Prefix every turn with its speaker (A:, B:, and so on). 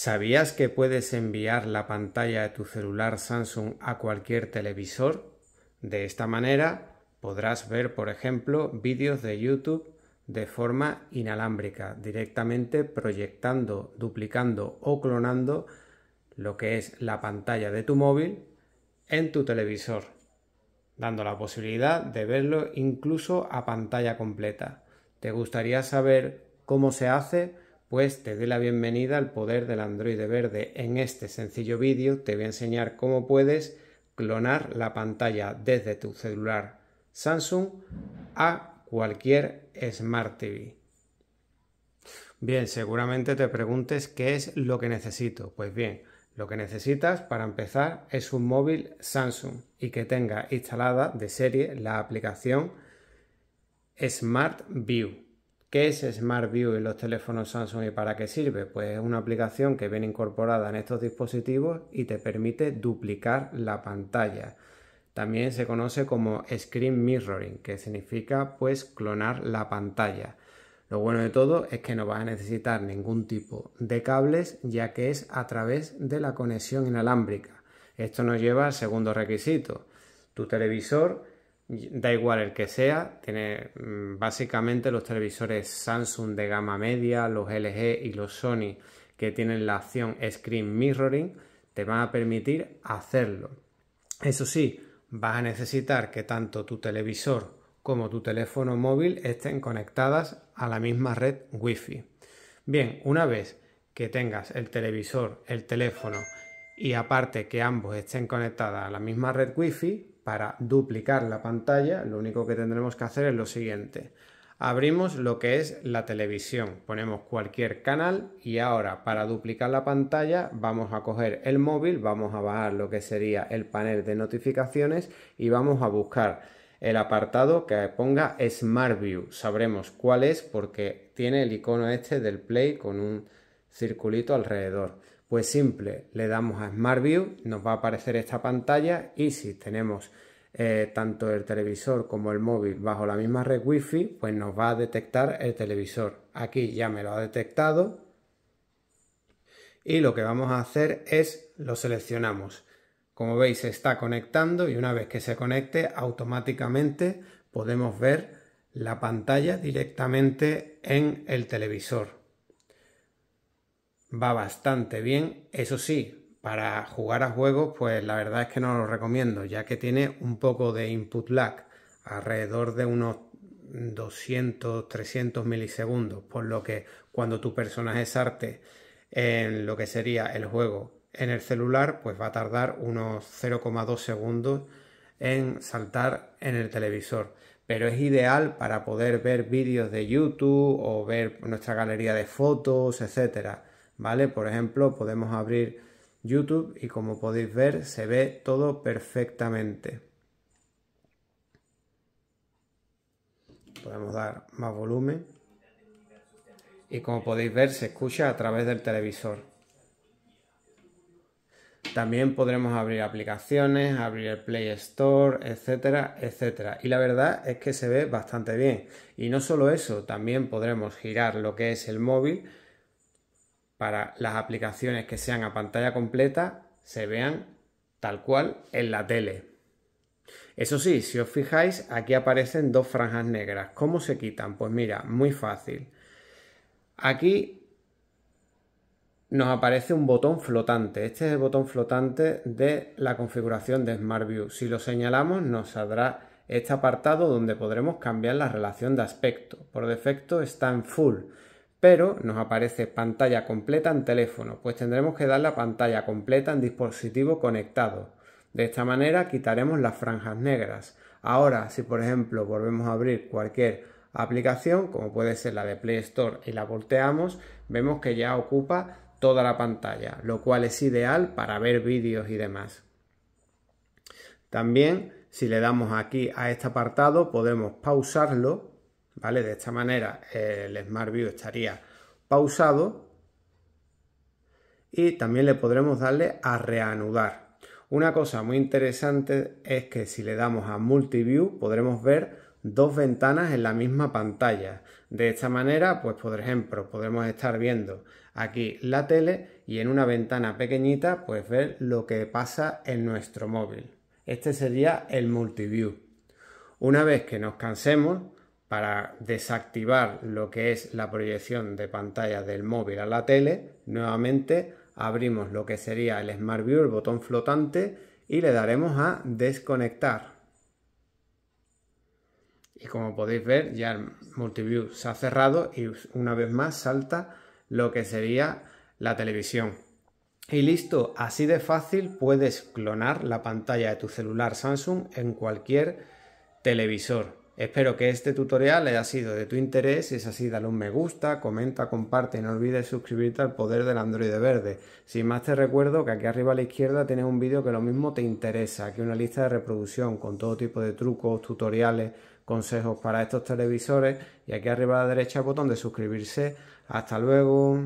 A: ¿Sabías que puedes enviar la pantalla de tu celular Samsung a cualquier televisor? De esta manera podrás ver, por ejemplo, vídeos de YouTube de forma inalámbrica, directamente proyectando, duplicando o clonando lo que es la pantalla de tu móvil en tu televisor, dando la posibilidad de verlo incluso a pantalla completa. ¿Te gustaría saber cómo se hace? pues te doy la bienvenida al poder del Android verde. En este sencillo vídeo te voy a enseñar cómo puedes clonar la pantalla desde tu celular Samsung a cualquier Smart TV. Bien, seguramente te preguntes qué es lo que necesito. Pues bien, lo que necesitas para empezar es un móvil Samsung y que tenga instalada de serie la aplicación Smart View ¿Qué es Smart View en los teléfonos Samsung y para qué sirve? Pues es una aplicación que viene incorporada en estos dispositivos y te permite duplicar la pantalla. También se conoce como screen mirroring, que significa pues clonar la pantalla. Lo bueno de todo es que no vas a necesitar ningún tipo de cables ya que es a través de la conexión inalámbrica. Esto nos lleva al segundo requisito. Tu televisor da igual el que sea, tiene mm, básicamente los televisores Samsung de gama media, los LG y los Sony que tienen la opción Screen Mirroring, te van a permitir hacerlo. Eso sí, vas a necesitar que tanto tu televisor como tu teléfono móvil estén conectadas a la misma red Wi-Fi. Bien, una vez que tengas el televisor, el teléfono y aparte que ambos estén conectados a la misma red Wi-Fi, para duplicar la pantalla, lo único que tendremos que hacer es lo siguiente. Abrimos lo que es la televisión, ponemos cualquier canal y ahora para duplicar la pantalla vamos a coger el móvil, vamos a bajar lo que sería el panel de notificaciones y vamos a buscar el apartado que ponga Smart View. Sabremos cuál es porque tiene el icono este del play con un circulito alrededor. Pues simple, le damos a Smart View, nos va a aparecer esta pantalla y si tenemos eh, tanto el televisor como el móvil bajo la misma red Wi-Fi pues nos va a detectar el televisor. Aquí ya me lo ha detectado y lo que vamos a hacer es lo seleccionamos. Como veis se está conectando y una vez que se conecte automáticamente podemos ver la pantalla directamente en el televisor va bastante bien. Eso sí, para jugar a juegos, pues la verdad es que no lo recomiendo, ya que tiene un poco de input lag, alrededor de unos 200, 300 milisegundos, por lo que cuando tu personaje salte en lo que sería el juego en el celular, pues va a tardar unos 0,2 segundos en saltar en el televisor. Pero es ideal para poder ver vídeos de YouTube o ver nuestra galería de fotos, etcétera. ¿vale? Por ejemplo, podemos abrir YouTube y como podéis ver se ve todo perfectamente. Podemos dar más volumen y como podéis ver se escucha a través del televisor. También podremos abrir aplicaciones, abrir el Play Store, etcétera, etcétera. Y la verdad es que se ve bastante bien. Y no solo eso, también podremos girar lo que es el móvil para las aplicaciones que sean a pantalla completa se vean tal cual en la tele. Eso sí, si os fijáis, aquí aparecen dos franjas negras. ¿Cómo se quitan? Pues mira, muy fácil. Aquí nos aparece un botón flotante. Este es el botón flotante de la configuración de Smart View. Si lo señalamos, nos saldrá este apartado donde podremos cambiar la relación de aspecto. Por defecto está en full pero nos aparece pantalla completa en teléfono, pues tendremos que dar la pantalla completa en dispositivo conectado. De esta manera quitaremos las franjas negras. Ahora, si por ejemplo volvemos a abrir cualquier aplicación, como puede ser la de Play Store, y la volteamos, vemos que ya ocupa toda la pantalla, lo cual es ideal para ver vídeos y demás. También, si le damos aquí a este apartado, podemos pausarlo ¿vale? De esta manera el Smart View estaría pausado y también le podremos darle a reanudar. Una cosa muy interesante es que si le damos a Multiview podremos ver dos ventanas en la misma pantalla. De esta manera, pues por ejemplo, podremos estar viendo aquí la tele y en una ventana pequeñita, pues ver lo que pasa en nuestro móvil. Este sería el Multiview. Una vez que nos cansemos, para desactivar lo que es la proyección de pantalla del móvil a la tele, nuevamente abrimos lo que sería el Smart View, el botón flotante, y le daremos a desconectar. Y como podéis ver, ya el Multiview se ha cerrado y una vez más salta lo que sería la televisión. Y listo, así de fácil puedes clonar la pantalla de tu celular Samsung en cualquier televisor. Espero que este tutorial haya sido de tu interés. Si es así, dale un me gusta, comenta, comparte y no olvides suscribirte al poder del Android verde. Sin más te recuerdo que aquí arriba a la izquierda tienes un vídeo que lo mismo te interesa. Aquí una lista de reproducción con todo tipo de trucos, tutoriales, consejos para estos televisores. Y aquí arriba a la derecha el botón de suscribirse. Hasta luego.